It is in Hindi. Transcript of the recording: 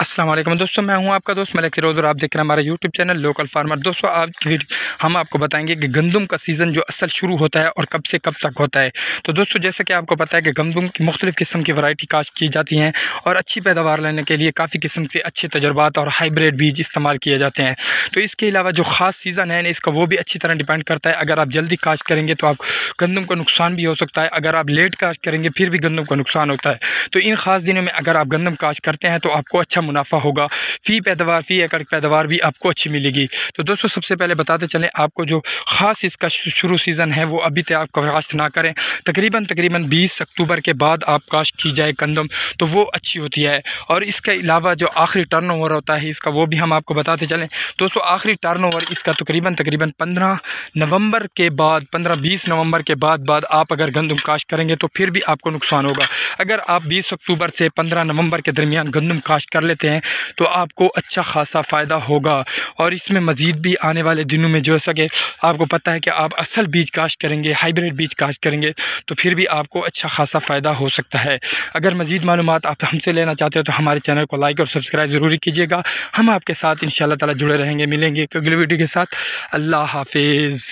असलम दोस्तों मैं हूं आपका दोस्त मलिक फिरोज और आप देख रहे हैं हमारा यूट्यूब चैनल लोकल फार्मर दोस्तों आज की वीडियो हम आपको बताएंगे कि गंदम का सीज़न जो असल शुरू होता है और कब से कब तक होता है तो दोस्तों जैसे कि आपको पता है कि गंदम की मुख्तलिफ़ किस्म की वैरायटी काश्त की जाती हैं और अच्छी पैदावार लेने के लिए काफ़ी किस्म के अच्छे तजुर्बा और हाइब्रिड बीज इस्तेमाल किए जाते हैं तो इसके अलावा जो खास सीज़न है ना इसका वो भी अच्छी तरह डिपेंड करता है अगर आप जल्दी काश्त करेंगे तो आप गंदम का नुकसान भी हो सकता है अगर आप लेट काश्त करेंगे फिर भी गंदम का नुकसान होता है तो इन खास दिनों में अगर आप गंदम काश करते हैं तो आपको अच्छा मुनाफा होगा फ़ी पैदावार फ़ी एकड़ पैदावार भी आपको अच्छी मिलेगी तो दोस्तों सबसे पहले बताते चलें आपको जो ख़ास इसका शुरू सीज़न है वो अभी तक आप काश्त ना करें तकरीबन तकरीबन बीस अक्टूबर के बाद आप काश्त की जाए गंदम तो वो अच्छी होती है और इसके अलावा जो आखिरी टर्न ओवर होता है इसका वो भी हम आपको बताते चलें दोस्तों आखिरी टर्नओवर इसका तकरीबन तकरीबन पंद्रह नवंबर के बाद पंद्रह बीस नवंबर के बाद बाद आप अगर गंदम काश्त करेंगे तो फिर भी आपको नुकसान होगा अगर आप बीस अक्टूबर से पंद्रह नवंबर के दरमियान गंदम काश्त कर लेते हैं तो आपको अच्छा खासा फ़ायदा होगा और इसमें मज़ीद भी आने वाले दिनों में जो सके आपको पता है कि आप असल बीज काश्त करेंगे हाइब्रिड बीज काश्त करेंगे तो फिर भी आपको अच्छा खासा फ़ायदा हो सकता है अगर मज़ीद मालूम आप हमसे लेना चाहते हो तो हमारे चैनल को लाइक और सब्सक्राइब ज़रूर कीजिएगा हम आपके साथ इन ताला जुड़े रहेंगे मिलेंगे एक अगले वीडियो के साथ अल्लाह हाफिज़